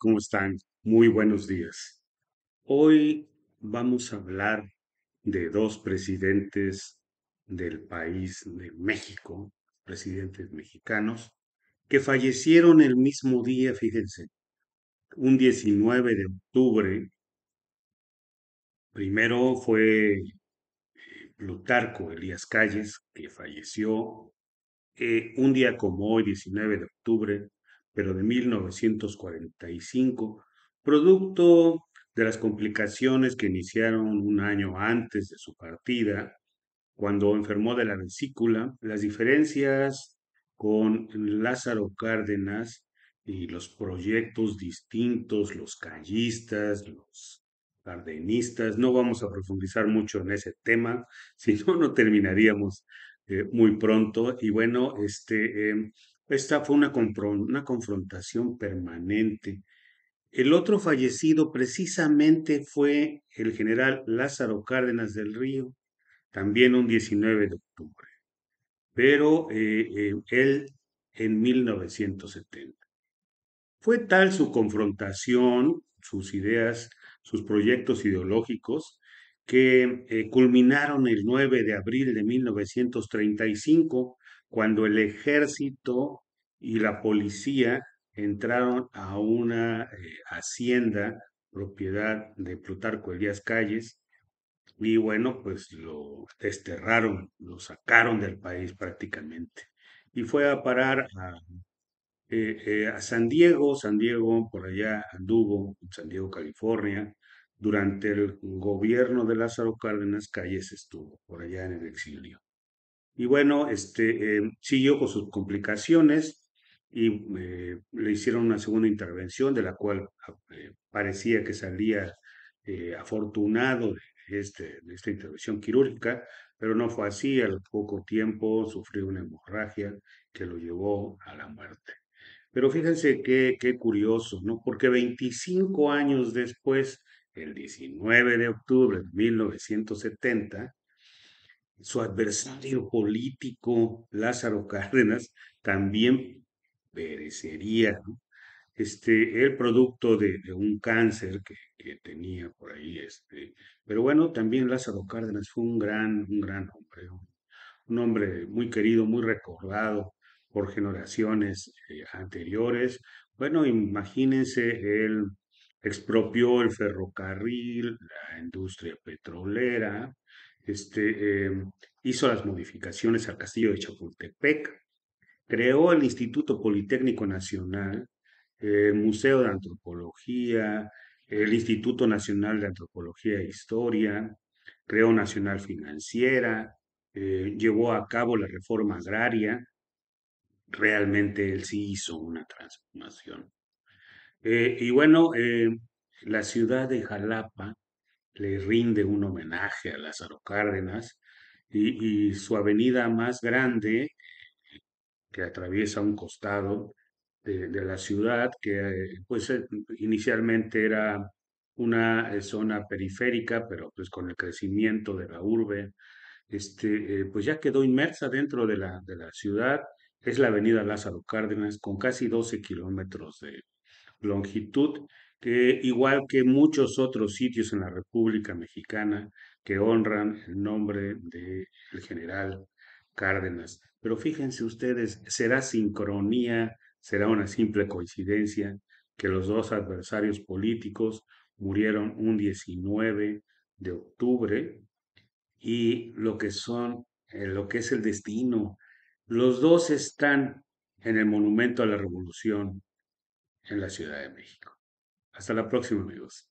¿Cómo están? Muy buenos días. Hoy vamos a hablar de dos presidentes del país de México, presidentes mexicanos, que fallecieron el mismo día, fíjense, un 19 de octubre. Primero fue Plutarco Elías Calles, que falleció eh, un día como hoy, 19 de octubre pero de 1945, producto de las complicaciones que iniciaron un año antes de su partida, cuando enfermó de la vesícula, las diferencias con Lázaro Cárdenas y los proyectos distintos, los callistas, los cardenistas. No vamos a profundizar mucho en ese tema, si no, no terminaríamos eh, muy pronto. Y bueno, este, em, esta fue una, confrontación permanente. El otro fallecido precisamente fue el general Lázaro Cárdenas del Río, también un 19 de octubre, pero eh, eh, él en 1970. Fue tal su confrontación, sus ideas, sus proyectos ideológicos, que eh, culminaron el 9 de abril de 1935 cuando el ejército y la policía entraron a una eh, hacienda propiedad de Plutarco Elías Calles y bueno, pues lo desterraron, lo sacaron del país prácticamente. Y fue a parar a, eh, eh, a San Diego, San Diego por allá anduvo, San Diego, California, durante el gobierno de Lázaro Cárdenas Calles estuvo por allá en el exilio. Y bueno, este, em, siguió con sus complicaciones y eh, le hicieron una segunda intervención de la cual ah, eh, parecía que salía eh, afortunado de, este, esta intervención quirúrgica, pero no fue así. Al poco tiempo sufrió una hemorragia que lo llevó a la muerte. Pero fíjense qué, qué curioso, ¿no? Porque 25 años después, el 19 de octubre de 1970, su adversario político, Lázaro Cárdenas, también perecería. Este, el producto de, un cáncer que, tenía por ahí. Este. Pero bueno, también Lázaro Cárdenas fue un gran, un gran hombre, un, hombre muy querido, muy recordado por generaciones eh, anteriores. Bueno, imagínense, él expropió el ferrocarril, la industria petrolera, este, em, hizo las modificaciones al castillo de Chapultepec, creó el Instituto Politécnico Nacional, el eh, Museo de Antropología, el Instituto Nacional de Antropología e Historia, creó Nacional Financiera, eh, llevó a cabo la reforma agraria, realmente él sí hizo una transformación. Eh, y bueno, la ciudad de Jalapa le rinde un homenaje a Lázaro Cárdenas y, su avenida más grande que atraviesa un costado de, la ciudad, que eh, pues eh, inicialmente era una eh, zona periférica, pero pues con el crecimiento de la urbe, este, pues ya quedó inmersa dentro de la, de la ciudad es la avenida Lázaro Cárdenas, con casi 12 kilómetros de longitud, que igual que muchos otros sitios en la República Mexicana que honran el nombre del general Cárdenas. Pero fíjense ustedes, será sincronía, será una simple coincidencia que los dos adversarios políticos murieron un 19 de octubre y lo que son, eh, lo que es el destino, los dos están en el Monumento a la Revolución en la Ciudad de México. Hasta la próxima, amigos.